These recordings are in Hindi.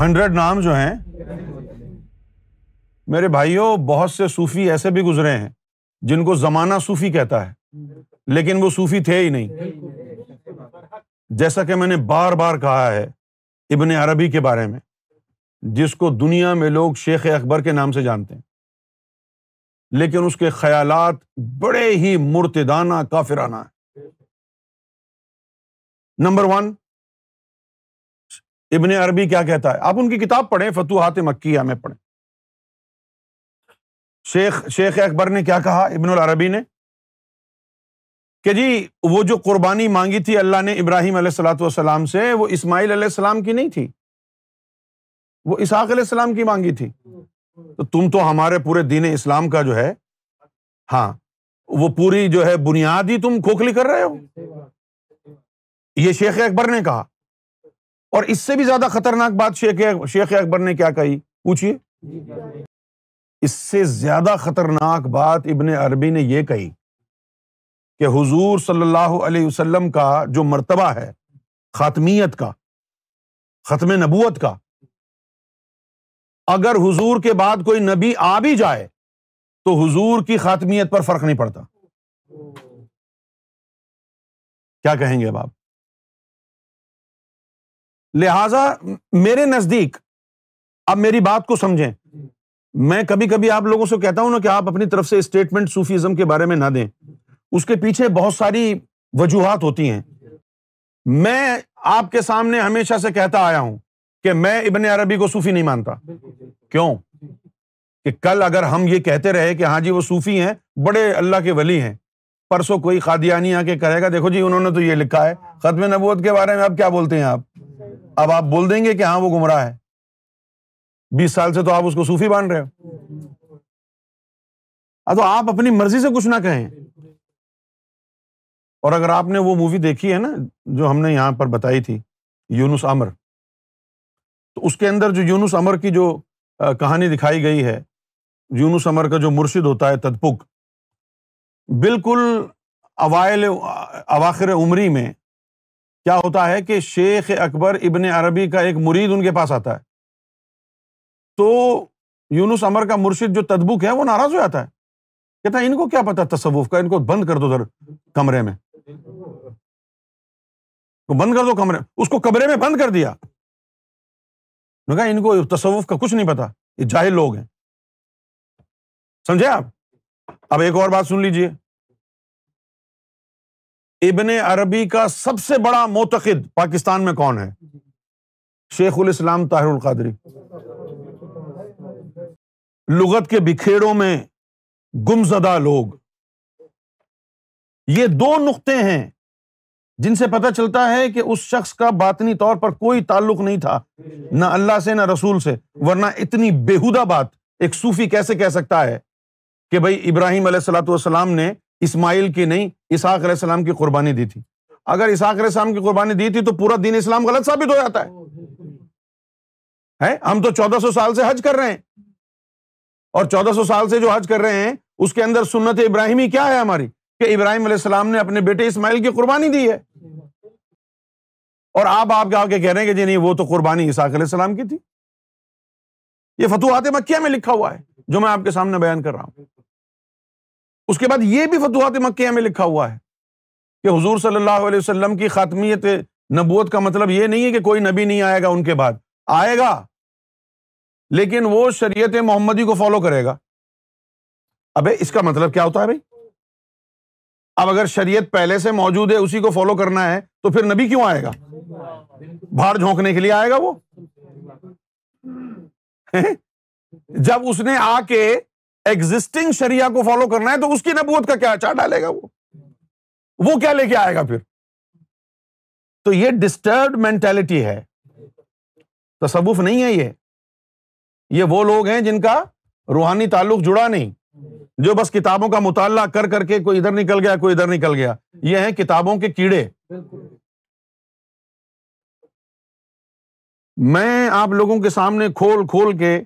हंड्रेड नाम जो हैं मेरे भाइयों बहुत से सूफी ऐसे भी गुजरे हैं जिनको जमाना सूफी कहता है लेकिन वो सूफी थे ही नहीं जैसा कि मैंने बार बार कहा है इबन अरबी के बारे में जिसको दुनिया में लोग शेख अकबर के नाम से जानते हैं लेकिन उसके ख्यालात बड़े ही मुर्तदाना काफिराना है नंबर वन इबन अरबी क्या कहता है आप उनकी किताब पढ़े फतूहत मक्किया में पढ़ें शेख शेख अकबर ने क्या कहा इबन अरबी ने कि जी वो जो कुर्बानी मांगी थी अल्लाह ने इब्राहिम सलाम से वो इस्माईल सलाम की नहीं थी वो इसहाक सलाम की मांगी थी तो तुम तो हमारे पूरे दीन इस्लाम का जो है हाँ वो पूरी जो है बुनियादी तुम खोखली कर रहे हो ये शेख अकबर ने कहा और इससे भी ज्यादा खतरनाक बात शेख शेख अकबर ने क्या कही पूछिए इससे ज्यादा खतरनाक बात इबन अरबी ने यह कही कि हजूर सल्लल्लाहु अलैहि का जो मरतबा है खात्मियत का ख़त्म नबूत का अगर हुजूर के बाद कोई नबी आ भी जाए तो हजूर की खात्मियत पर फर्क नहीं पड़ता क्या कहेंगे अब आप लिहाजा मेरे नजदीक आप मेरी बात को समझें मैं कभी कभी आप लोगों से कहता हूं ना कि आप अपनी तरफ से स्टेटमेंट सूफीजम के बारे में ना दें उसके पीछे बहुत सारी वजूहत होती हैं मैं आपके सामने हमेशा से कहता आया हूं कि मैं इबन अरबी को सूफी नहीं मानता क्यों कि कल अगर हम ये कहते रहे कि हाँ जी वो सूफी हैं बड़े अल्लाह के वली हैं परसों कोई खादियानी आके कहेगा देखो जी उन्होंने तो ये लिखा है खत्म नबूत के बारे में आप क्या बोलते हैं आप अब आप बोल देंगे कि हाँ वो गुमराह है बीस साल से तो आप उसको सूफी बांध रहे हो हाँ, तो आप अपनी मर्जी से कुछ ना कहें और अगर आपने वो मूवी देखी है ना जो हमने यहां पर बताई थी यूनुस अमर तो उसके अंदर जो यूनुस अमर की जो आ, कहानी दिखाई गई है यूनुस अमर का जो मुर्शिद होता है तदपुक बिल्कुल अवायल अवाखिर उमरी में क्या होता है कि शेख अकबर इबन अरबी का एक मुरीद उनके पास आता है तो यूनुस अमर का मुर्शिद जो तदबुक है वो नाराज हो जाता है कहता है इनको क्या पता तसवुफ का इनको बंद कर दो उधर कमरे में तो बंद कर दो कमरे उसको कमरे में बंद कर दिया कहा इनको तसवुफ का कुछ नहीं पता ये जाहिल लोग हैं समझे आप अब एक और बात सुन लीजिए इबन अरबी का सबसे बड़ा मोतकद पाकिस्तान में कौन है शेखुल इस्लाम ताहिरुल कादरी लुगत के बिखेड़ों में गुमजदा लोग ये दो नुकते हैं जिनसे पता चलता है कि उस शख्स का बातनी तौर पर कोई ताल्लुक नहीं था ना अल्लाह से ना रसूल से वरना इतनी बेहुदा बात एक सूफी कैसे कह सकता है कि भाई इब्राहिम सलाम ने इस्माइल की नहीं इसहाक सलाम की कुर्बानी दी थी अगर इसहाक सलाम की कुर्बानी दी थी तो पूरा दीन इस्लाम गलत साबित हो जाता है है हम तो चौदह सौ साल से हज कर रहे हैं और चौदह सौ साल से जो हज कर रहे हैं उसके अंदर सुन्नत इब्राहिमी क्या है हमारी कि इब्राहिम सलाम ने अपने बेटे इस्माइल की कुर्बानी दी है और आप आप आके कह रहे हैं कि जी नहीं वो तो कुर्बानी इसाक सलाम की थी ये फतूहत मक्या में लिखा हुआ है जो मैं आपके सामने बयान कर रहा हूं उसके बाद ये भी फतवात मक्किया में लिखा हुआ है कि हुजूर सल्लल्लाहु अलैहि की खात्मियत नबूत का मतलब ये नहीं है कि कोई नबी नहीं आएगा उनके बाद आएगा लेकिन वो शरीयत मोहम्मदी को फॉलो करेगा अबे इसका मतलब क्या होता है भाई अब अगर शरीयत पहले से मौजूद है उसी को फॉलो करना है तो फिर नबी क्यों आएगा भार झोंकने के लिए आएगा वो जब उसने आके एग्जिस्टिंग शरिया को फॉलो करना है तो उसकी नबूत का क्या अचार डालेगा वो वो क्या लेके आएगा फिर तो ये डिस्टर्ब मेंटेलिटी है तसवुफ नहीं है ये ये वो लोग हैं जिनका रूहानी ताल्लुक जुड़ा नहीं जो बस किताबों का मुताला कर करके कोई इधर निकल गया कोई इधर निकल गया ये हैं किताबों के कीड़े मैं आप लोगों के सामने खोल खोल के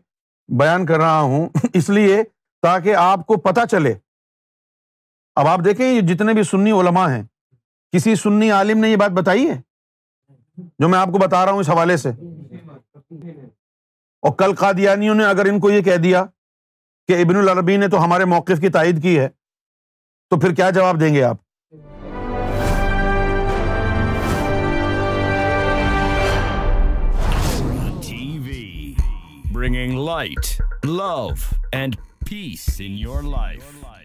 बयान कर रहा हूं इसलिए ताकि आपको पता चले अब आप देखें जितने भी सुन्नी उलमा हैं किसी सुन्नी आलिम ने ये बात बताई है जो मैं आपको बता रहा हूं इस हवाले से और कल कादियानियों ने अगर इनको ये कह दिया कि इबन अरबी ने तो हमारे मौक़ की तायद की है तो फिर क्या जवाब देंगे आप bringing light, love, and peace in your life.